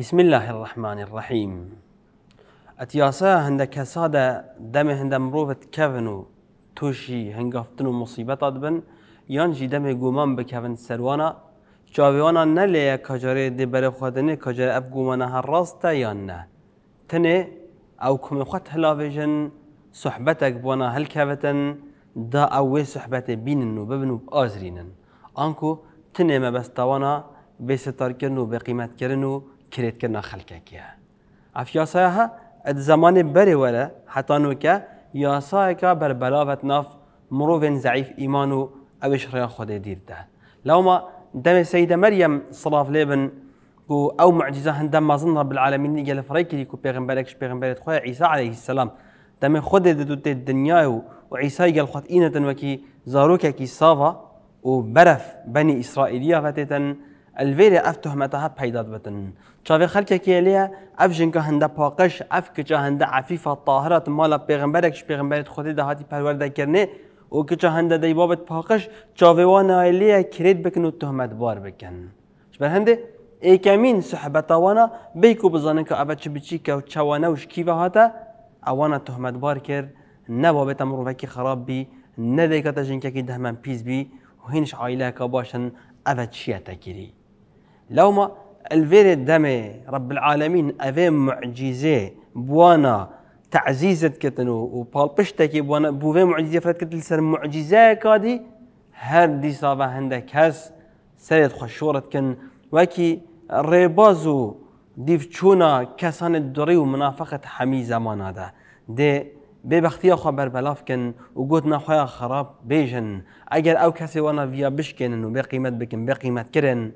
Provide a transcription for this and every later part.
بسم الله الرحمن الرحيم اتياسا هەندێک سادە دەمێ هند مروفة كفنو توشي تووشی هەنگافتن و يانجي بن قومان بكفن گومان بکەون سەروانە كجاري دي کەجارێ دێ بەرەخواردنێ کەجار ئەف گومانە هەر ڕاستە یان نە تنێ ئەو کومەخوات هەلاێژن سوحبەتێک بۆنا دا ئەو صحبت بيننو ببنو بازرينن انكو تني ما ئانکو تنێ كرنو بقيمت كرنو کرێتکردنا خەلکێکیە. ئەف یاسایەها ئەت زمانی بەری وەرە حتانوکە یاسایەکە بەربەلاوەت ناف مرۆڤێن زعیف ئیمان و ئەوش ڕێیان خۆدێ دیردە. لەومە دەمێ سەیدە مەریەم سڵاف لێبن و ئەو معجزە هەندە مازنە بالعالمین نیگە لە فڕێکیری و پێغمبەرێکش پێغمبەرێت خۆی عیسا عليه السلام دەمێ خۆدێ دەدوتێت دنیای و و عیسای گەلخوات ئینەتەن وەکی زارۆکێکی ساوە و بەرەف بني اسرائيليه فتتن الویره اف تهمت ها پیدا بتن چاوی خلک که الیه اف که هنده پاقش اف چا هنده عفیفه، طاهرات مال پیغمبرکش پیغمبرت خودی دهاتی پرورده کرنه او که هنده دی بابت پاقش چاوی وان الیه کرید بکن تهمت بار بکن شبر هنده ایکمین صحبت وانا بیکو بزنن که ابد چه بچی که چوانه وش هاتا هاتا؟ اوانا تهمت بار کرد نه بابت کی خراب بی نه دیگه تا جن که دهمن پیز بی و هینش عائله که باشن اوه چیه لو ما الفيري دمي رب العالمين افين معجزه بوانا تعزيزت كتن وبالبشتك بوانا بوفين معجزه فرد كتن لسر معجزه كادي هر دي صابة عندك هس سيد خشورت كن وكي ريبازو ديفتشونا كسان الدري ومنافقة حميزة ما نادا دي بي بختي اخو بربلاف كن وقوتنا خويا خراب بيجن اجر او كاسي وانا فيا بشكن وبقيمة بكن بقيمة كرن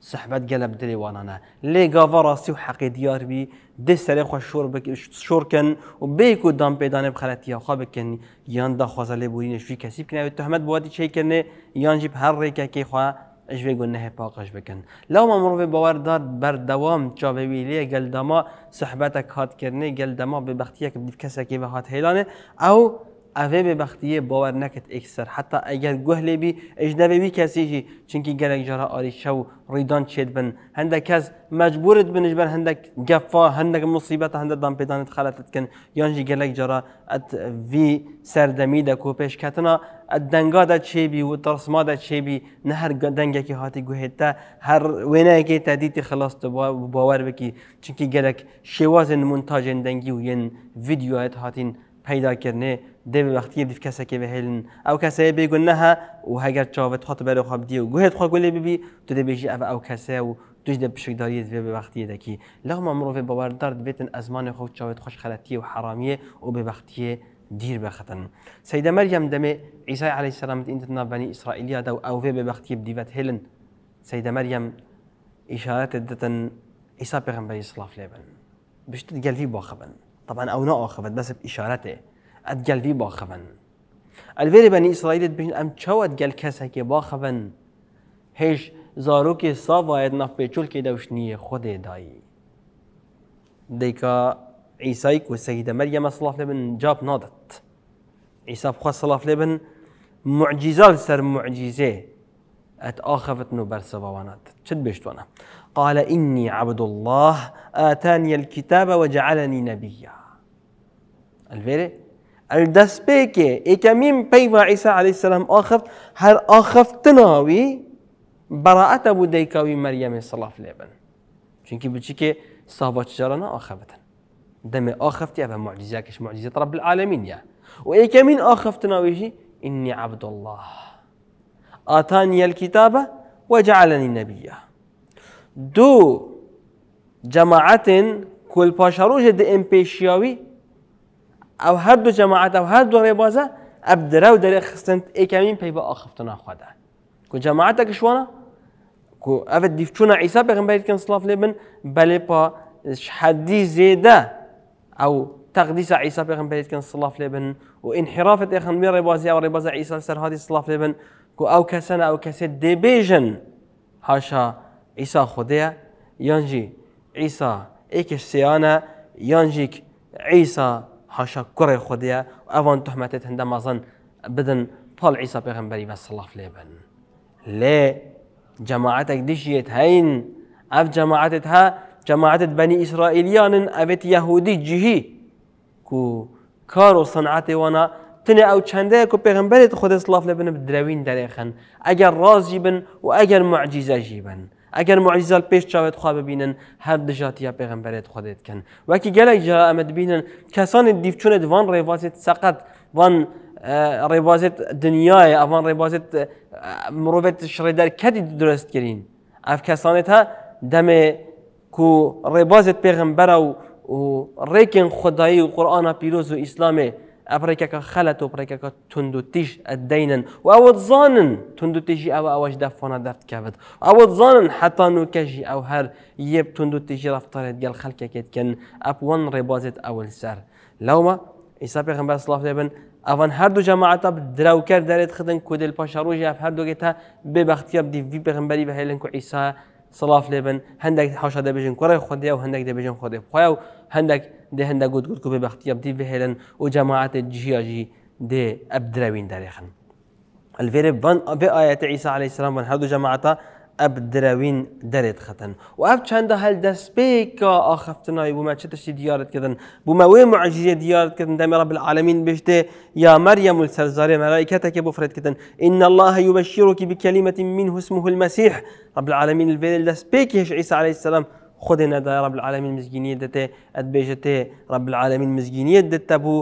سحبت قلب دلي وانانا لي قافا راسي وحقي ديار بي دي سري خوش شور بك شور كن وبيكو دام بيدان بخلاتي خا بكن يان دا خوزا لي بورين شوي كسيب كنا تهمت بوادي شي كن يان جيب هر ريكا كي خوا اش بيقول نهي باقش بكن لو ما مرو باور دار بر دوام جابي ويلي قل دما صحبتك هات كرني قل دما ببختيك بديف كسكي هات هيلانه او اوه به بختیه باور نکت اکثر حتی اگر گهله بی اجنبی بی کسی جی چنکی گلک جرا آری شو ریدان چید بن هنده کس مجبورت بنش بر هنده گفا هنده مصیبت هنده دام پیدانت خلطت کن یان جی گلک جرا ات وی سردمی ده کو پیش کتنا ات دنگا ده چی بی و ترسما ده چی بی نه هر دنگا که هاتی گوه تا هر وینه که تدیتی خلاص تو باور بکی چنکی گلک شواز منتاج دنگی و ین ویدیو هات هاتین پیدا کردن دەبێ وقتی دیف کسی کەسەکە بەهێلن ئەو کەسەیە بێگون نەها و هەگەر چاوەت خۆت بەرە خۆبدی و گوێت خۆ گولێ ببی تو دی دەبێژی ئەە او کسی و توش دی دە وقتی دکی بەبختیە دەکی لەما باور دارد بیتن ازمان خود چاوێت خوش خەلەتی و حرامیە و وقتی دیر بەختن سەیدە مەریەم دەمێ ئیسای علی سەلامت ئینتنابانی ئیسرائیلیادا و ئەوێ بێبختی دیبەت هێلن هلن سید ئیشارەتت دەتەن ئیسا عیسی بە ئیسلاف لێبن بشت گەلوی بۆ خەبن طبعا او ناخفن بس باشارته اتقل في باخفن الویر بنی اسرائیل بین ام چوت گل کسه که باخفن هیچ زاروک ساواید نف پیچول که دوشنی خود دایی دیکا عیسی کو سید مریم صلاف لبن جاب نادت عیسی بخوا صلاف لبن معجزة سر معجزة أتأخفت نبر سبوانات شد بشتونا قال إني عبد الله آتاني الكتاب وجعلني نبيا الفيري الدس بيكي إكميم بيفا عيسى عليه السلام آخفت هر آخفتناوي براءة أبو ديكاوي مريم صلى الله عليه وسلم چونکی بچیکه صاحب تجارنا آخفتن دم آخفتی ابه معجزه كش معجزه رب العالمين يا و ای کمین آخفتنا ویجی إني عبد الله آتاني الكتابة وجعلني نبيا دو جماعة جماعت کل پاشاروج د امپیشیاوی او هەردوو جەماعات ئەو هەردوو اب ئەب در خستنت ای کمین پی با آخفتنا خواده کو جماعت شوانە کو ئەوە دیفچوونە ئیسا پێغمبەرکەن کن صلاف بن بلی پا حەدی زێدە ئەو تقديس عيسى بيغنبريت كان صلاف لبن وانحرافة إخن مير ربازي أو ربازة عيسى سر هذه صلاف لبن كو أو كسنة أو كسيت ديبيجن هاشا عيسى خديا ينجي عيسى إيكش سيانا ينجيك عيسى هاشا كره خديا وافان تهمتت عندما ظن بدن طال عيسى بيغنبري بس الله لبن لا جماعتك دشيت هين اف جماعتها جماعة بني اسرائيليان افت يهودي جهي كو كارو صنعتي وانا تني او چنده کو پیغمبر خود اسلاف لبن بدروين دريخن اگر راز جيبن و اگر معجزه جيبن اگر معجزات پیش چاوید خواه ببینن هر دجاتی یا پیغمبرت خودت کن و گلک جا امد بینن کسان دیف چوند وان ریوازت سقط وان ریوازت دنیای وان ریوازت مروفت شریدر کدی درست کرین اف کسانت ها دم کو ریوازت پیغمبر و ریکن خدایی و قرآن پیروز و اسلامه ئەپڕێکەکە خەلەت و پڕێکەکە الدين و تیش ئەدەینن و ئەوەت زانن تونند و تیژی ئەوە ئەوەش دەفۆنە دەردکەوت او هر يب و کەژی ئەو هەر یەب تونند و تیژی ڕفتارێت گەل خەلکێکێتکەن ئەپوان ڕێبازێت ئەول سەر لەومە ئیسا پێخمبەر سلااف دەبن ئەوان هەردوو جەماعتا دراوکەر دەرێت خدن کودل پاشە ڕۆژی ئەف هەردووگێتە بێبختیە بدی في پێغمبەری بهيلن و ئیسا صلاف سلااف لێبن هەندێک حوشە دەبێژن کوڕی خودی و هەندێک دەبێژن خودێ خۆی و هەندێک دێ هەندە گوت گوت و بەختی ئەبدی بهێلن و جەماعاتێت جیاژی دێ ئەبدراوین دەرێخن. الفيرب بن ايات عيسى عليه السلام من هذا جماعته اب درەوین دەرێت ختن و ئەف چەندە هەل دەستپێکە ئاخفتنایی بوومە چ تشتی دیارتکردن معجزه وێ معجزە دیارتکردن رب بالعالمین بشتێ یا مەریە مول سەرزارێ مەرایکەتەکە بفرد فرێتکردن إن الله يبشرك بكلمة منه اسمه المسيح رب العالمين الفيل دەستپێکیش عيسى عليه السلام خودي ندا رب العالمين مزگینیە اد ئەتبێژێتێ رب العالمين مسجينيه دتا بو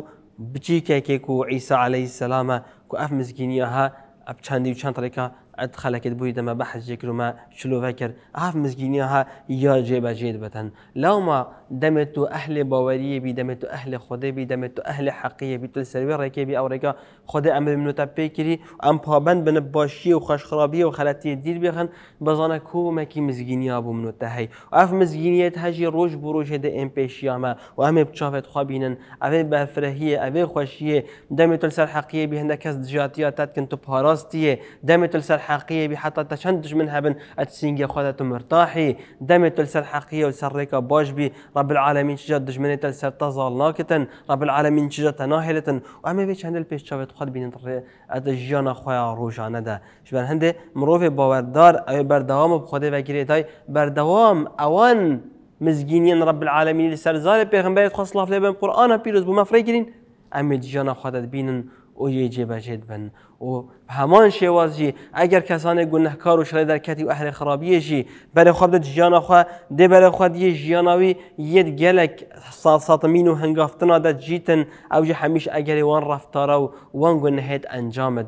بچیکێکێک و عيسى عليه السلام کو ئەف مزگینیەها ئەب چەندی و چەند ڕێکە ئەت خەلەکەت بووی دەمە ما شلو شلوڤەکرد ئاف مزگینی ها یا جێبەجێت بەتەن لەوما دەمێت و ئەهلێ اهل دەمێت و دمت خودێبی دەمێت و ئەهلێ حەقیەبی تو سەروێ ڕێکێبی ئەو ڕێگا خودی ئەمر منوتە پێکری ئەم پابند بنە باشیە و خەشخرابیە و خەلەتی دیر بێخن بەزانە کۆمەکی مزگینیا بوو منوتە هەی ئاف مزگینیت هەژی ڕۆژ بۆ ڕۆژێ دە ئەم ما و ئەمێ بچاوێت خوابینن ئەوێ بەفرەهیە ئەوێ خوۆشیە دەمێت سەر حەقیەبی هەندە کەس دژاتیا تاتکن تو پاراستیە دەمێت سەر الحقيقية بحتى تشندش منها بن اتسينجي خذت مرتاحي دمت تلسر حقيقية وسريكا بوجبي رب العالمين شجا من تلسر تظل ناكتا رب العالمين شجا تناهلة وأما بيش هند البيش شابت خد بين اتجانا خويا روجانا دا شبان هند مروف باوردار او بردوام بخذي وگیره دای بردوام اوان مزجينين رب العالمين لسر زار پیغمبر خواست لاف لبن قرآن پیروز بو مفره گیرین امی جانا خودت بینن او یه بن و هەمان شێوازی اگر کەسانێک گونەهکار و شرای در کتی و اهل خرابی جی برای خود جیان خراپیەژی بەرەخوا برای خود یه جیانوی یه ژیانناوی یەت سات مین و هنگافتنا ده جیتن او جی همیش اگر وان رفتارا و وان انجام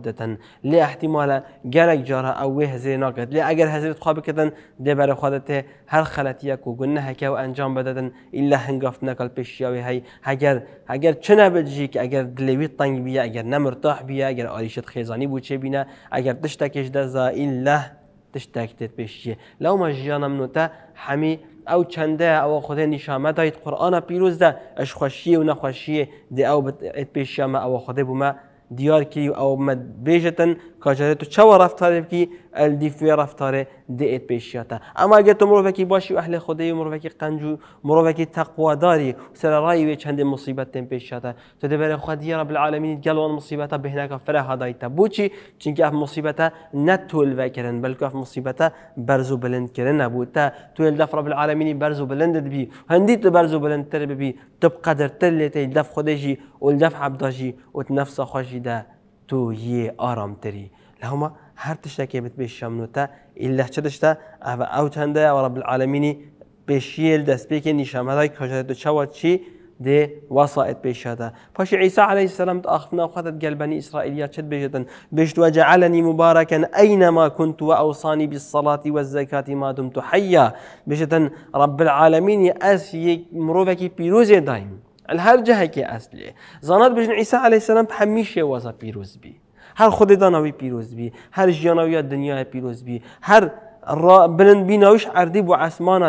لی احتمال گلک جارا او وی هزیر ناکد لی اگر هزیر تخواب کدن خوا برای خود ته هر خلطی خەلەتیەک و گونەهەکە و انجام ئەنجام الا ئللا هەنگافت نەکەل پێشیاوی هەی اگر چنه بجی که اگر دلێوی تەنگ بیا اگر نمرتاح بیا اگر آلیشت خێ خێزانی بوو چێبینە ئەگەر تشتێکێش دەزا ئیللا تشتێکتێت پێشیە لەو مەژیانە منوتە هەمی ئەو چەندە ئەوە خودێن نیشامەدایت قورآە پیرۆزدا ئەش خوۆشیە و نەخۆشیە دێ ئەو بێت پێشیامە ئەوە خودێ بوومە دیارکی و ئەو بێژەتەن کاجاره تو چه رفتاره کی الدیف رفتاره دیت پیشیاته اما اگر تو مروفکی باشی و اهل خدای مروفکی قنجو مروفکی تقوا داری سر رای وی چند مصیبت تن پیشیاته تو دبر خدای رب العالمین گلوان مصیبتا به هناك فره هدایت بوچی چونکه اف مصیبتا نتول تول وکرن بلکه اف مصیبتا برزو بلند کرن نبود تو ال الدف رب العالمین برزو بلند بی هندی تو برزو بلند تر بی تب قدر تر لیتی الدف خدجی و الدف عبداجی و تنفس خوشی تۆ یێ ئارامتری لە هەمە هەر تشتێکی بت پێش او ئللە چ تشتا ئەە ئەو چنددە وەڕە بالعاالمینی پێشیل دەستپێکی نیشەمەدای کۆژێت و چاوە چی دێ وەسائت پێشادە پاشی عیسا عليه السلام ئاخنا خەت گەلبنی ئیسرائیلیا چت بێژێتن بشتوە جعلنی مبارەکەن ئەینەما كنت وأوصاني بالصلاة والزكاة ما دمت حيا بشتن رب العالمين ئەس مرۆڤێکی پیرۆزێ دایم هر جهەکی ئەسلێ زانات بژن ئیسا علی هر هەمی شێوازە پیرۆزبی هەر هر پیرۆزبی هەر ژیانەوەە دنیاە هر را بلند بی بو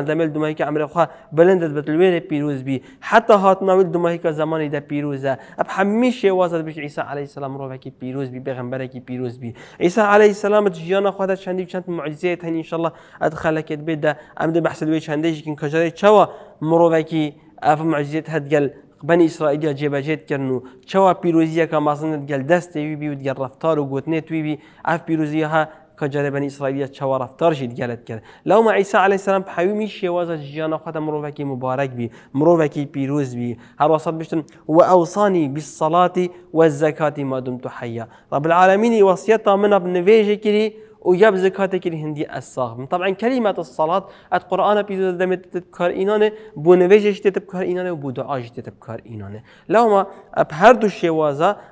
دمیل بینەوەش که بۆ خواه بلند دومایکە ئەمرخوا پیروز بی حتی هات نویل هاتناوت که زمانی دا پیرۆزە ئەب هەمی شێوازت بش ئیسا علی سلام ڕۆڤێکی پیرۆزبی بەغمبەرێکی پیرۆزبی ئیسا علی سلامت ژیانە خوادا چەندی چەند معجزەیە هەنی شله ئەت بحث بێدا ئەم دە بەحسلوێ چندێژکن چوا مرو مرۆڤێکی اف معجزه هەدگەل بني اسرائيل جيبا جيت كانو شوا بيروزيا كما سنت قال دستي بي بي ودي رفتار وغوتني توي بي اف بيروزيا ها كجاري بني اسرائيل شوا رفتار جيت قالت كان لو ما عيسى عليه السلام بحيو مي شيواز جانا خد مروفكي مبارك بي مروفكي بيروز بي هل وصلت بشتن واوصاني بالصلاه والزكاه ما دمت حيا رب العالمين وصيتها من ابن فيجي كري ويا بزكاتك الهندي الصاغم طبعا كلمة الصلاة القرآن بيزود دم تبكار إنانه بو نويجش تبكار إنانه وبو دعاج إنانه لو ما بهر دو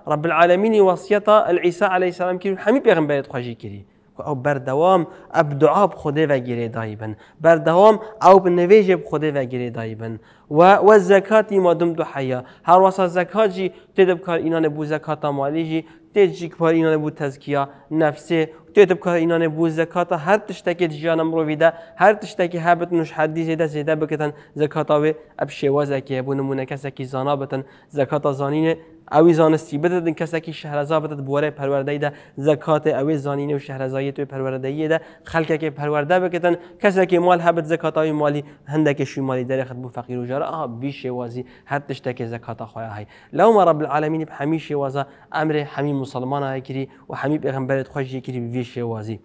رب العالمين وصيتا العيسى عليه السلام كي حمي بيغمبرت خاجي كري او دوام اب دعاء بخوده و گیره دایبن دوام او بنویج بخوده و گیره دایبن و و زکاتی مادم دو حیا هر واسه زکات تدب کار اینان بو زکات ماليجي جی تجی اینان بو تزکیه نفسه تێ بکە اینانێ بوو زەکاتە هەر تشتێکی ژیانە مرۆڤیدا هەر تشتێکی هابت نوش حدی زێدا زێدا بکەن زەکاتاوێ ئەب شێوازێکی هەبوو نمونە کەسێکی زانا بتن زەکاتە زانینێ ئەوی زانستی بدەن کەسێکی شەهرەزا بدەت بوارەی پەروەردەیدا زەکاتێ ئەوێ زانینە و شەهرەزایی توی پەروەردەیەدا خەلکێکی پەروەردە بکەن کەسێکی مال هەبت زەکاتاوی مالی هەندێکی شومالی دەرەخت بوو فەقیر و ژارە ئا بی شێوازی هەر تشتێکی زەکاتە خۆیان هەی لەو مەڕە بالعالمینی هەمی شێوازە ئەمرێ هەمی مسلمانە کری و هەمی پێغمبەرێت خۆشی کری شێوازی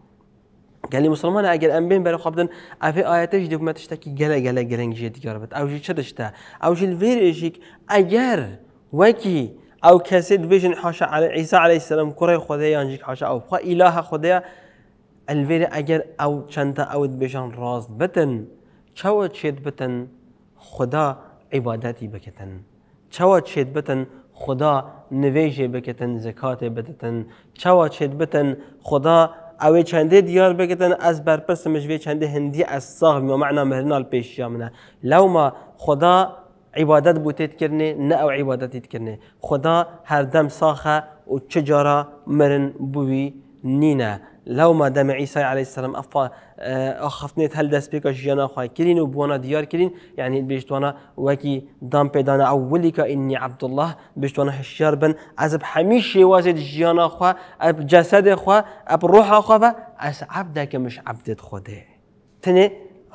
گەلی مسلمانە ئەگەر ئەم بێن بەرە خبدن ئەفێ ئاەتەش دەکومە شتێکی گەلە گەلە گەلنگژێ دیگەڕ بێت ئەوژی چ دەشتا ئەوژیل وێر ئێژیک ئەگەر وەکی ئەو کەسێت بێژن حاشا على عیسا عليه السلام کوڕی خدایانجیک حاشا ئەو خوا ئیلاها خدایە ئەلێرە ئەگەر ئەو چەندە ئەوت بێژان ڕاست بتن چاوە چێت بتن خدا عیبادەتی بکەن. چوا چید بتن خدا نویجه بکتن زکات بدتن چوا چید بتن خدا اوی چنده دیار بکتن از برپس مجوی چنده هندی از صاغ و معنا مهرنال پیش جامنه لو ما خدا عبادت بوتیت کرنه نه او عبادتید کرنه خدا هر دم ساخه و چجارا مرن بوی نینه لەو مادەمە ئیسای عليه سلام ئەفا دست هەلدەست پێکەش ژیانە خوایکردین و دیار دیارکردین یعنی بشتوانە وەکی دام اولك اني عبد الله بشتوانە حشار بن ئەزب هەمی شێوازێت ژیانە خوا جسد جەسەدێ خوا روح ڕۆحاخوا بە اس که مش عبدێت خده تنێ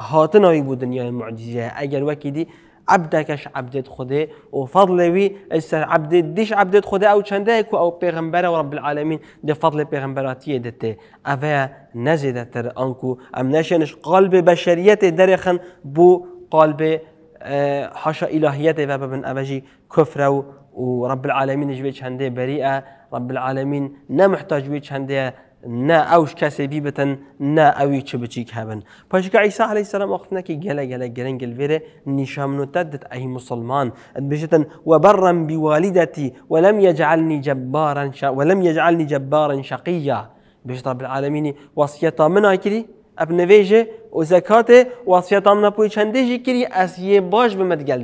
هاتنەوەی بوو دنیای المعجزه اگر وەکی دی عبدكش عبد خدي و وي اس عبد ديش عبد خدي او چنده او بيغمبر رب العالمين دي فضل پیغمبراتی دته افا نزیده تر آنکو ام نشنش قلب بشریت درخن بو قلب اه، حاشا الهیت و بن اوجی کفر و رب العالمین جوی چنده بریئه رب العالمين نمحتاج وی هندي نا اوش کسی بی بتن نا اوی چه بچی که ئەوی چ که عیسی علیه السلام وقت نکی گل گل گەلە گل وێرە نشام نتدت ای مسلمان اد بشتن و برم بی والدتی ولم یجعلنی جبارا شا ولم یجعلنی جبارا شقیا بشت رب العالمین وصیتا وصیەتا مناکری ئەب نوێژێ و وصیتا وصیەتان پوی چندیجی کری از یه باش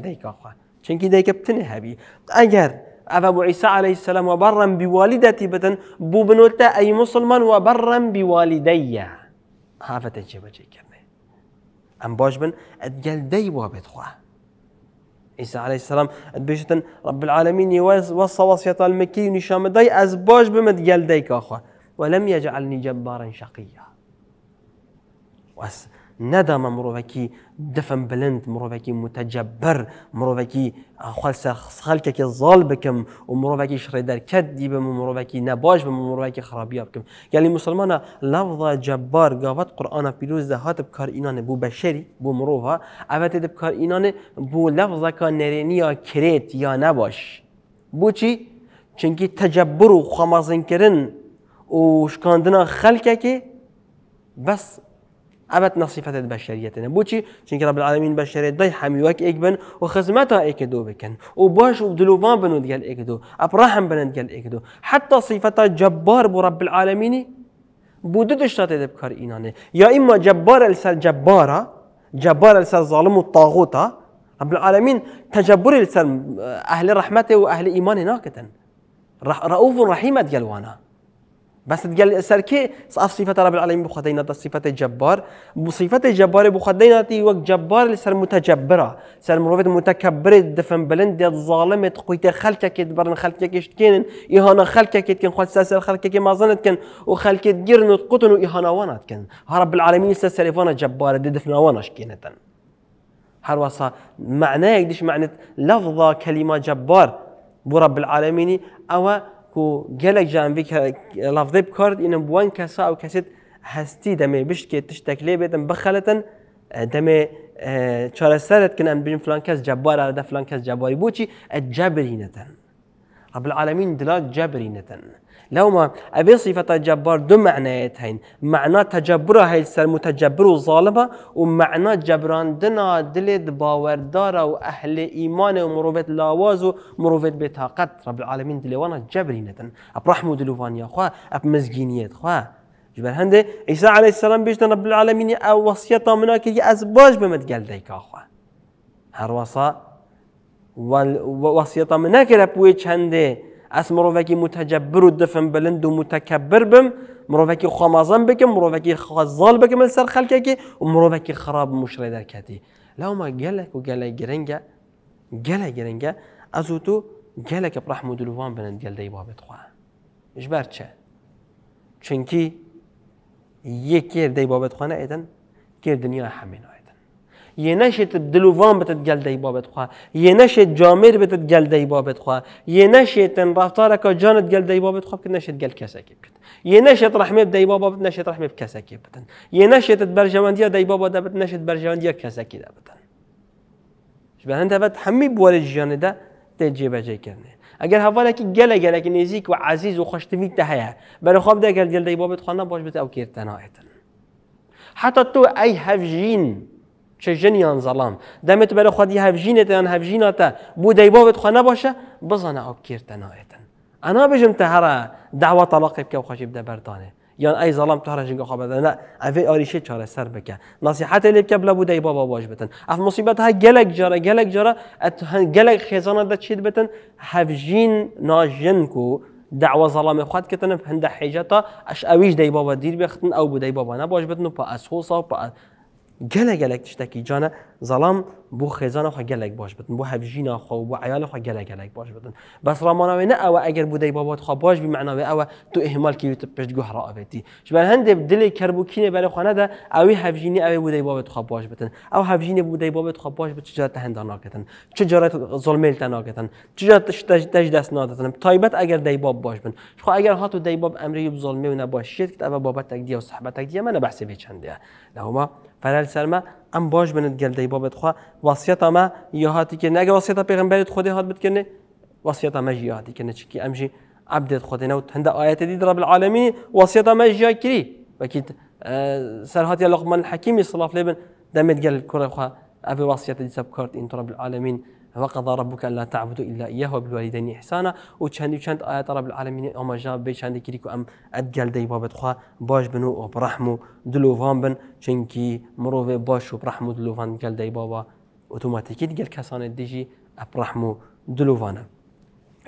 دیکا خواه چنکی دیکا بتنه هبی اگر ئەە بۆ عیسا عليه السلام و بوالدتي بتن بوو بنۆتە ئەی مسلمان و بوالدي هذا هافتە جێبەجێکردێ أم باش بن أتجل دي وابد خواه عيسى عليه السلام بيشتن رب العالمين يوز وصى وصية المكي ونشام دي أز باش بن أتجل دي أخوة ولم يجعلني جبارا شقيا وأس ندام مروکی دفن بلند متجبر، مروکی خالص خالک که زال بکم و به مرووکی نباش و مرۆڤێکی نەباش بم مرۆڤێکی خراپیا بکەم قرآن یعنی مسلمانە لەوڵە جەبار گاوات قورآە پیرۆز دەهات بو بو بە شەری بۆ مرۆڤ کار اینان بو لفظ کا کرێت یا نباش. بو چی؟ چنکی تجبر و کرن و شکاندنا که بس ئەبەت نەسیفەتت بەشریەتە بچی چونکی رب العالمین بەشرێت دای هەمیوەک ئێک بن و خزمەتە ئێکدۆ بکەن و باش و دلوبان بن و دیگەل ئێکدۆ ئەپڕاهم بنند گەل ئێکدۆ حتا سیفەتە جەبار بۆ ڕب العالمینی بۆ دشتاتێ دەبکار ئینانێ یا ئیممە جەبار لەسەر و رب العالمین تجبر لەسەر آه، اهل ڕەحمەتێ و ئەهلی ئیمانی رؤوف رحيمة و ڕەحیمەت بس تقال سر كي صاف صفة رب العالمين بخدينا ده صفة جبار صفت جبار بخدينا تي وقت جبار لسر متجبرة سر مروفت متكبرة دفن بلند دید ظالمة قويت خلکه که برن خلکه که شتکنن ایهانا خلکه که کن خود سر خلکه كي ما ظنت كن خلکه گیرن و تقوتن وانت رب العالمين سر وانا جبار دي دفن وانش كينة هر وصا معناه يقدش معنى لفظة كلمة جبار برب العالمين أو کو گەلێک جان لەفظی بکرد اینم بوون کەسا و کەسێت هەستی دەمێ بشتێت تشتێک لێ بێتم بخەلەتن دەمێ چارەسەرت کنن بین فلان کەس جەبوارە دە فلان کەس جەباری بۆچی ئە جابرینەتەن رب العالمين دلات جبري لو ابي صفة جبار دو معنيتين معنى تجبره هاي السر متجبر وظالمة ومعنى جبران دنا دلد باوردارة واهل ايمان ومروفت لاواز ومروفت بطاقت رب العالمين دلوانا جبري نتن اب رحمه دلوفان يا أخوة اب مزجينيت أخوة جبال هند عيسى عليه السلام بيشتن رب العالمين او وصية منك از باش بمت ديك أخوة هر وصا و وصیتم نکره پوی چنده از مروکی متجبر و دفن بلند و متکبر بم مروکی خامازن بکم مروکی خزال بکم سر خلکه که و مروکی خراب مشره در کتی لاما ما گلک و گلک گرنگه گلک گرنگه از تو گلک برحم و دلوان بلند گل دی بابت خواه اجبر چه؟ چونکی یک گر دی بابت خواه ایدن گر دنیا همین یه نشت دلووان بتت گل دی بابت خواه یه نشت جامیر بتت گل دی بابت خواه یه نشت رفتارک جانت گل دی بابت خواه که نشت گل کسا کی بکن یه نشت رحمه دی بابا بت نشت رحمه کسا کی بتن یه نشت برجواندیا دی بابا دبت نشت برجواندیا کسا کی دبتن شبه انت بت همی بوال جان ده تجی بجای کرنه اگر هوا لکی گله گله که نزیک و عزیز و خوشتوی تهیه برای خواب دیگر گل دی بابت خواه نباش بت او کیرتنایتن حتی تو ای هفجین چه چژنیان زەڵام دەمێت بەرە خودی هەفژینێتیان بوده ای دەیباوێت خۆ باشه بزن ئەو کردتەناەتن ئەنا بژم تە هەرە دعوت طلاق بکه و خشیب دبرتانه یان ای ئەی زەڵام جنگ خواب دن نه ئەێ ئاریشە چاره سر بکه نصیحت لێ بکە بلا بوده ای بابا باش بتن اف مصیبت ها گەلک جارە گەلک جارە هەن گەلک خێزانە دەچیت بتن هەفژین ناجن کو دعوة ظلام خوات کردن هند حیجەتە اش ئەویش دەی بابا دیر بختن ئەو بوو دەی بابانە باش بتن و پە ئەسخۆسا گەلەگەلەک تشتێکی جانە زلام بو خزانه خو گەلێک باش بتن بو هەبژینە خو بو عیال خو گەلە گەلێک باش بس بەس ڕامانەوەی نه او اگر بودی بابات خو باش بمعناوێ او تو اهمال ئهمالکی تو پشت گوهڕ ئەبێتی هند هەندێک کربوکینه کەربووکینە بەرە خوانەدا ئەوی هەبژینی او بودی بابات خو باش بدن. او هەبژینە بودی بابات خو باش بچ جاتە هەندە ناکەن چ جارێت زۆلمیل تە ناکەن چجار دەش دست ناکتن تایبت اگر باب باش بن خو ها هاتو دای باب ئەمری بزۆلمی و نەباشێت ئەوە بابەتێک دیە و سەحبەتێک دیە منە بەحسێ بێ چندەیە لەوما فەرەر ام باش بنت گلدی بابت خو وصیت ما یا هاتی که نگه وصیت پیغمبر خود هات بت کنه وصیت ما جی هاتی که نچکی ام جی عبدت خود نو تند آیت دید رب العالمین وصیت ما جی کری وکی اه، سر هاتی لقمان علیه و سلم دمت گل کره خو ابي وصیت دی سب کرد این رب العالمين وقضى ربك الا تعبدوا الا اياه وبالوالدين احسانا و چندی چند آیات رب العالمین اما جا بي چند کری ام ادگل دي بابت خوا باش بنو و دلو فان بن شنكي مروه باش و دلو فان دلووان گل بابا اوتوماتیکی دیگه كسان ديجي ابرحمو دلو دلووانه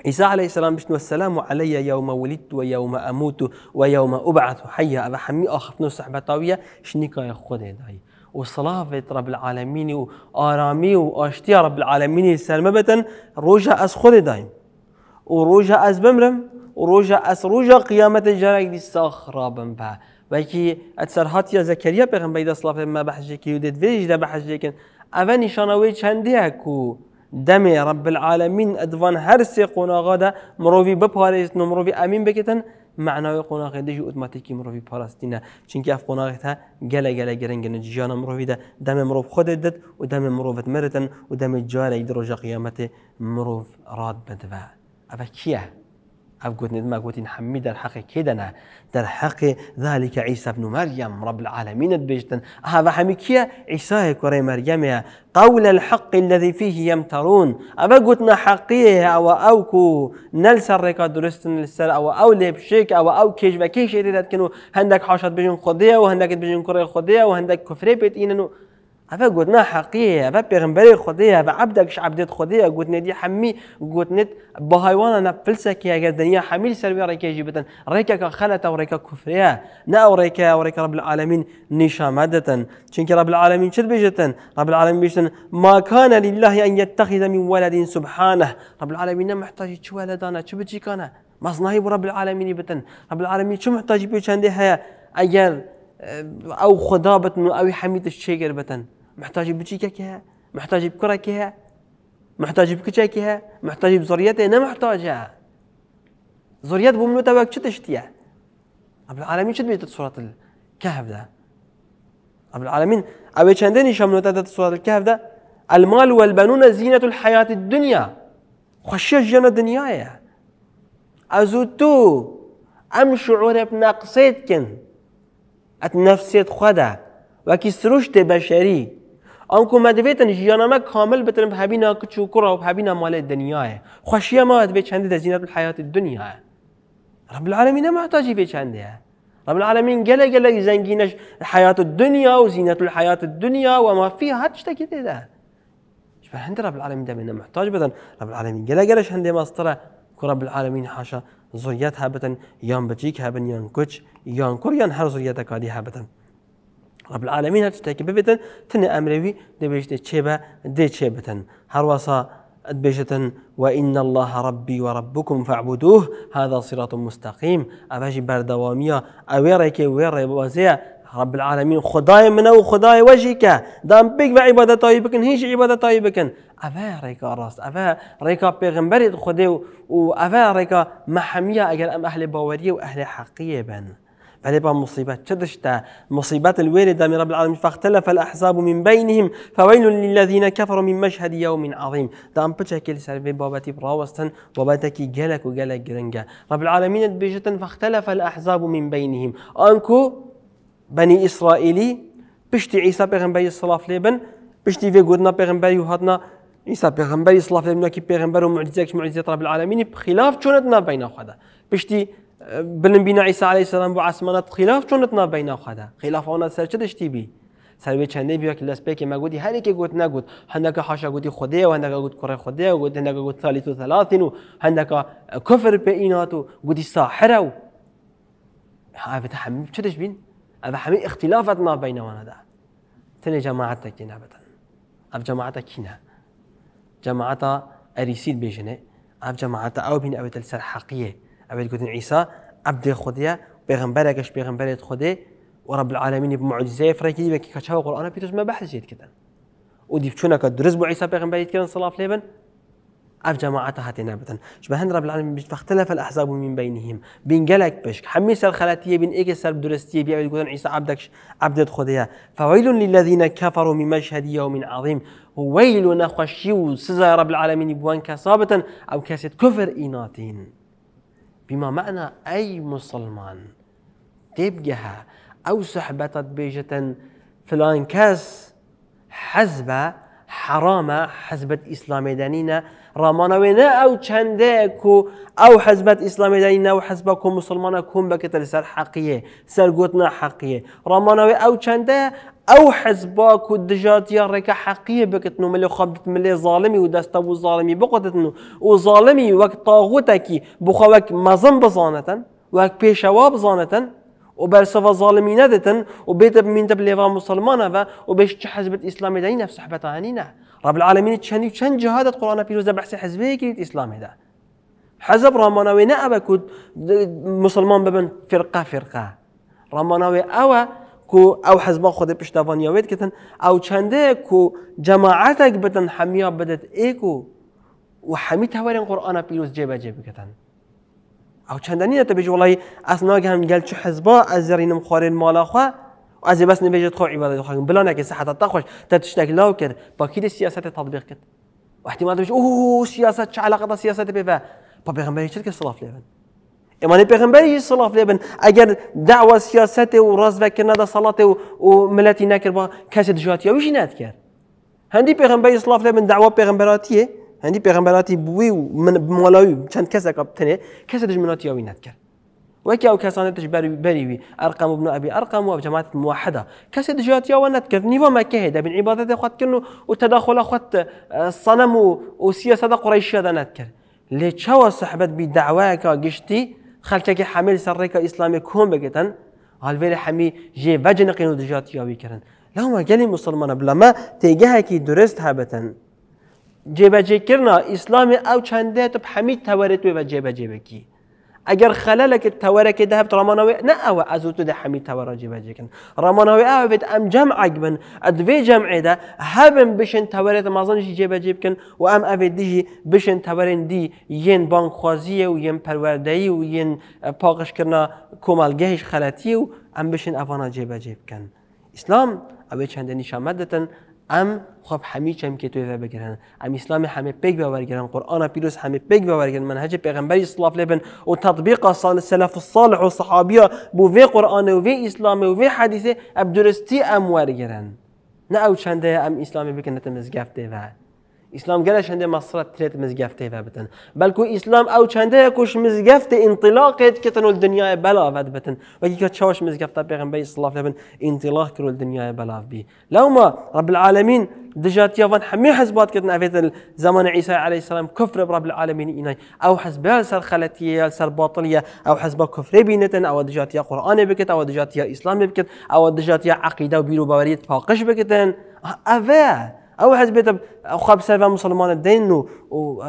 عيسى عليه السلام بشنو السلام علي يوم ولدت ويوم أموت ويوم أبعث حيا أبا حمي أخفنو صحبة طاوية شنيكا يا خود هداي وصلافة رب العالمين وآرامي وآشتيا رب العالمين سلمبة روجا أس خود دايم وروجا أس بمرم وروجا أس روجا قيامة جرائك دي ساخرا بمبا بلكي اتسرحات يا زكريا بغم بيدا صلاف ما بحجه كي ودت فيج دا بحجه كن اوا نشانه وي چنديه كو دم رب العالمين ادوان هرسي سي قناغا دا مروفي بپاريز نمروفي امين بكتن معنای قناغ دیجی اوتوماتیکی مروی چون که اف قناغ تا گلا گله گرنگن جیان مروی ده دم مروف خود دت و دم مروفت مرتن و دم جاری در قیامت مروف راد بدوه اوه کیه ئەف گوتنێت ما گوتی هەممی دەرحەقی کێدەنا دەرحەقی ذلكکە عیسا بن مەریەم ڕب العالمینت بێشتن ئاها هەمی کیە ئیسایە کوڕی مەریەمەیە قول الحق الذي فيه يمترون أبا قلتنا حقيه أو أوكو نلس الريكا درستن للسر أو أو لبشيك أو أو كيش بكيش يريد كنو هندك حاشد بجن خديه وهندك بجن كره خديه وهندك كفري بيت إنه هذا قلنا حقيقي هذا بيغمبري خدية هذا عبدك ش عبدت خدية قلنا دي حمي قلنا بهايوانا نفلسة كي هذا دنيا حميل سلبي ريكا جيبتا ريكا خلتا وريكا كفريا نا وريكا وريكا رب العالمين نشامدة چونك رب العالمين شد بيجتا رب العالمين بيجتا ما كان لله أن يتخذ من ولد سبحانه رب العالمين محتاج شو انا شو بتجي كان مصنعي رب العالمين بتن رب العالمين شو محتاج بيجتا عندي هيا أجل اه، أو خدابة أو حميد الشيء بتن محتاج بچیکەکە محتاج محتاج هەیە محتاج بزريتها هەیە محتاج زريت نەمەحتاجە زۆریەت شو منوتەوەک چ العالمين شو العالمین صورة الكهف ده رب العالمين أبي ئەوێ چەندێنی تدت صورة الكهف ده المال والبنون زينة الحياة الدنيا خشية جنة دنيايا أزوتو أم شعور بناقصيتكن أتنفسيت خدا وكي بشري آنکو ما دویت جیانا ما کامل بتن بهبینا کچو کرا و بهبینا مال دنیاه خوشی ما دوی چند دزینت الحیات الدنیا رب العالمین ما احتاجی به چنده رب العالمین العالمين قال قال زنجينش حياة الدنيا وزينة الحياة الدنيا وما فيها هاتش كده ده شبه هند رب العالمین ده منا محتاج بدن رب العالمین العالمين قال قالش عندي مصطرة رب العالمین حاشا زريات هابتن يان بجيك هابن يان كوتش يان كوريان هر زريات كادي هابتن رب العالمين هەر شتێکی ببتن تني ئەمرەوی دەبێژێت تشيبا دي چێبتن هەروەسا ئەتبێژێتن وإن الله ربي وربكم فاعبدوه هذا صراط مستقيم افاجي بردوامية أويريك ويري بوازية رب العالمين خداي منه وخداي وجهك دام بيك بعبادة طيبكن هيش عبادة طيبكن أفا ريكا راس أفا ريكا بيغمبري خدي وأفا ريكا محمية أجل أم أهل باورية وأهل حقية عليه بقى مصيبات شدشتا مصيبات الوالدة من رب العالمين فاختلف الأحزاب من بينهم فويل للذين كفروا من مشهد يوم عظيم دام بتشكل سلبي بابتي براوستن بابتكي جلك وجلك جرنجا رب العالمين بيجتن فاختلف الأحزاب من بينهم أنكو بني إسرائيلي بشتي عيسى بيغنبري الصلاة لبن بشتي في قدنا بيغنبري وهاتنا عيسى بيغنبري الصلاة ليبن كي بيغنبر ومعجزة معجزة رب العالمين بخلاف شونتنا بين خدا بشتي بنبینا عيسى عليه السلام بۆ ئاسمانەت خلاف چۆنت نابینا خدا خلافەوەە سەر چ دەشتی بی سەروێ چندەی بیواکی لەسپێکی مەگوتی هەرێکی گوت نەگوت هەندەکە حاشا گوتی خودەیە و هەندەکە گوت کوڕی خودەیە و گوت هەندەکە گوت سالی و سەلاتین و هەندەکە کفر پێ ئینات و گوتی ساحرە و هاێت هەمی چ دەشبین ئەە هەمی اختلافات نابینەوەەدا تنێ جەماعەتەکی نابەتەن ئەف جەماعەتە کینە جەماعەتە اریسید بێژنێ ئەف جەماعەتە او بین ئەوێتە سەر حقیه أبد قلت عيسى عبد خديا بيغمبركش بيغمبرت خدي ورب العالمين بمعجزة فريكي بك كشاو القران بيتوس ما بحث جيت كده ودي بتشونا كدرز بو عيسى بيغمبرت كده صلاة ليبن أف جماعة هاتي نابتا هند رب العالمين بيش فاختلف الأحزاب من بينهم بين جلك بشك حميس الخلاتية بين إيجي سلب درستية بيعود يقولون عيسى عبدك عبد خديا فويل للذين كفروا من مشهد يوم عظيم ويل نخشيو سزا رب العالمين بوان كصابة أو كاسيت كفر إيناتين بما معنى أي مسلمان تبقها أو صحبتت تطبيجة فلان كاس حزبة حرامة حزبة إسلام دانينا رامانا وينا أو چندكو أو حزبة إسلام دانينا وحزبكم مسلمانكم بكتل سر حقية سر قوتنا حقية رامانا أو چنده او حزبك و يا ڕێکە حقيه بکردن و ملي خبت ملي ظالمي و ابو ظالمي بقدت بقدتن و وقت طاغوتك بخوك تاغوتێکی بخەوەک مەزم بزانەتەن وەک پێشەوا بزانەتەن و بەرسەوە زاڵمی نەدەتن و بێتە بمینتە وبش حزب و بێش نفس حبتها هنينا رب العالمين تشني تشن العالمینی چەندی في جهادت قڕانە پیرۆزە الاسلام حزبەیەکی حزب حەزب ڕامانەوەی مسلمان ببن فرقا فرقا ڕامانەوەی اوا که او حزب خود پشتوان یاوید کتن او چنده کو جماعتک بدن همیا بدت ای کو و حمی تورین قرآن پیروز جبه جبه بکتن او چندنی بجه والای والله اگه هم گل چه حزبا از زرینم خارین مالا خواه و از بس نبیجت خو عبادت خواهیم بلا نکه صحت تا خوش تا تشتک لاو کرد با کی سیاست تطبیق کرد و احتمال بجه اوه سیاست چه علاقه سیاست بفه با پیغمبری چه که صلاف ئێمانی پێغمبەری سڵاف لێ بن ئەگەر داوە سیاسەتێ و ڕازبەکردنادا سەڵاتێ و و ملەتی ناكر بە کەسێت دژاتیەویژی ناتکرد هەندی پێغمبەری سڵاف لێ بن داوا پێغمبەراتیە هەندی پێغمبەراتی بووی و من بمەڵاوی چەند کەسێکە بتنێ کەسە دژمناتیەوەی ناتکرد وەکی أو کەسانێت تش بەریوی ئەرقام بن ئەبی ئەرقام و جماعت موحدا کەسێک دژاتیەوە نەتکرد نیوە مەکە هێدا بن عیبادەتی خواتکردن و و تەداخۆلا خوت سەنەم و و سیەسەدا قڕیشیەدا نەتکرد لێ چاوە صحبت بی داوایەکە گشتی خەلکێکی اسلام سەر ڕێکە ئیسلامی کۆم بگێتن هەلوێرە هەمی ژێ وجن نەقین یابی دژات گلی لەومە بلا ما تیگه تێگەهێکی درست هبتن هەبەتن جێبەجێکردنا اسلام او چەندێت و هەمی و تو بە بکی اگر خلل توره ئەگەر خەلەلەکت تەوەرەکەی دەهب ڕمانەوەی نەوە ئەزوو تو دەحەمی تەوەڕە جیبەجێکن ڕمانەوەی ئەو بێت ئەم جەم ئەگبن ئەدوێ جمع ده هبن بشن توره تەوەرێت جی بجی بکەن و ام ئەبێت دژی بشن توره دی یەن بانخوازیە و ین پروردهی و ین یەن پاقشکردنا کۆمەلگەهیش خەلەتی و ام بشن ئەوانە جێبەجێ بکەن. ئیسلام ئەوێ چەندە نیشامەت دەتەن ام خب همه چم که توی بگیرن ام اسلام همه پیک بگیرن قرآن پیروز همه پیک بگیرن من منهج پیغمبری اسلاف لبن و تطبیق سال سلف الصالح و صحابیا بو وی قرآن و وی اسلام و وی حدیث اب ام ورگرن نه او چنده ام اسلام بکنه تمزگفته و اسلام گەلە چندێ مەسرە ترێت مزگفته و بتن بلکو اسلام او چنده کوش کتن ول دنیا بلا بەلاەت بتن وەکیکە چاوش مزگەفتە پێغم بە ئیسلاف لەبن ئینتیلاق کرول دنیای بەلاافبی لوما رب العالمین دژاتیاوان هەمی حزبات کردن ئەێتن زمان عیسی عليه السلام کفر رب العالمین ئینای ئەو سر سەر او حزب کفر بینتن او دجات بینێتن قران بکت او دجات ئەوە اسلام بکت او دجات دژاتیا عقیده و باوریت پاقش بکتن اوه او حزب خاب سيرفا مسلمان الدين و,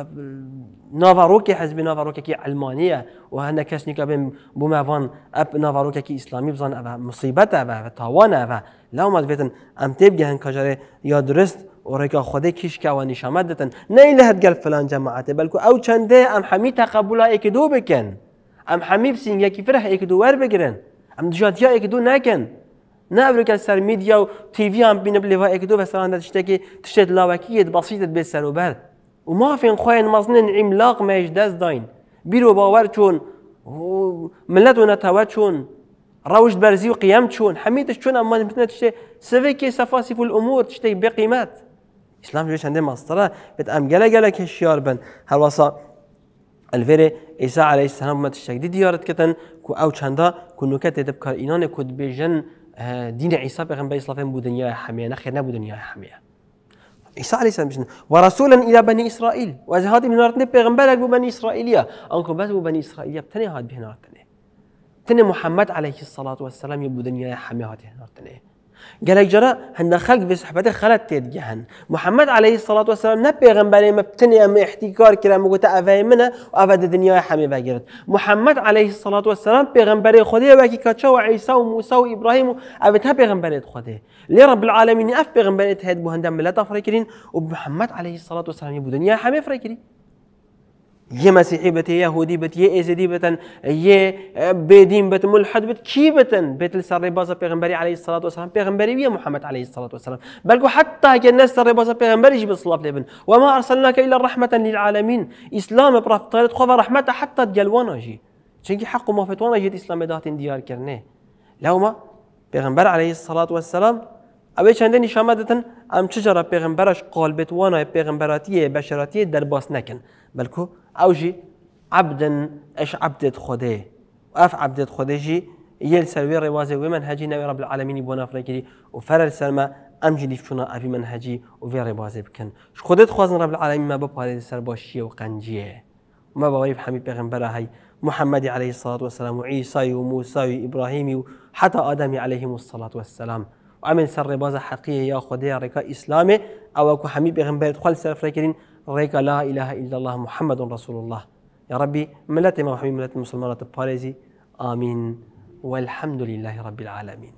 نافاروكي حزب نافاروكي كي علمانيه وهنا كاشنيكا بين بومافان اب نافاروكي كي اسلامي بزان اب مصيبه اب تاوان اب لا ما بيتن ام تيب جهن كاجاري يا درست وريكا خودي كيش كا ونشامت دتن نيل هاد قال فلان جماعه بلكو او چنده ام حمي تقبل ايك دو بكن ام حمي سينيا كي فرح ايك دو ور بگرن ام دجاتيا يا ايك دو نابرو که سر میدیا و تیوی هم بینه بلیوه ایک دو بسران در که تشتت لاوکیت بسیطت به سر و بر و ما فین خواهن مزنن عملاق میش دست داین بیرو باور چون ملت و نتوه چون روش برزي قیام چون حمیتش چون اما مثلا سوی که سفاسی سفاسف الامور تشتي بقيمات اسلام جوش هنده مصطره بت ام گله قلا كشيار بن هل وصا ئەلێرێ ئیسا عليهەی سەمەت شەک دیارت کردن کو ئەو چەندە کوونکە تێ بکار ئینانێ کت بێژن دینە ئیسا پێخم بە ئیسلافێن بو دنيا حمية نخير نبو دنيا حمية إيسا عليه السلام بشن ورسولا الى بني اسرائيل وإذا هاتي من نارتني بو بني اسرائيليه أنكو بس بو بني اسرائيليه بتني هاد بهنا تني محمد عليه الصلاه والسلام يبو دنيا حمية هاتي هنا قالك جرى هند خلق في صحبة خلت تيدجهن محمد عليه الصلاة والسلام نبي غنبالي ما بتني أم احتكار كلا مقوتا أفاي منه وأفاد الدنيا حمي باقرت محمد عليه الصلاة والسلام بيغنبالي خديه واكي كاتشو عيسى وموسى وإبراهيم أفاد ها بيغنبالي خديه لي رب العالمين أف بيغنبالي تهيد بهندم ملا تفريكرين ومحمد عليه الصلاة والسلام يبو دنيا حمي فريكرين یه مسیحی بت یه یهودی بت یه ایزدی بتن یه آه، بدین بت ملحد بت کی بتن بيت السر بازا پیغمبری علیه الصلاة والسلام پیغمبری ويا محمد عليه الصلاة والسلام بل حتى كان الناس سر بازا پیغمبری جب الصلاة لبن وما أرسلناك إلا رحمة للعالمين إسلام برافت طالت خوف رحمة حتى جلوانا جي چنگی حق ما فتوانا جد إسلام داتن ديار کرنه لو ما پیغمبر عليه الصلاة والسلام اوه چنده نشامه دتن ام چجرا پیغمبرش قالبت وانا پیغمبراتی بشراتی در باس نکن بلکه او جي عبدا اش عبدت خدي اف عبدت خدي جي يل سروي روازي ومنهجي نوي رب العالمين بونا فريكري وفرل سرما ام جي ليفشونا افي منهجي وفي روازي بكن ش خدت خوازن رب العالمين ما بباري سر باشيه وقنجيه ما بوريف حميد بيغمبر هاي محمد عليه الصلاة والسلام وعيسى وموسى وإبراهيم وحتى آدم عليهم الصلاة والسلام وعمل سر بازا حقيقي يا خدي ركا إسلامي أو أكو حميد بيغمبر تخل سر فريكرين ڕێکە لا إله إلا الله محمد رسول الله یا ڕبی ملەتی مەحوی ملەت المسلمات الباريزي آمين والحمد لله رب العالمين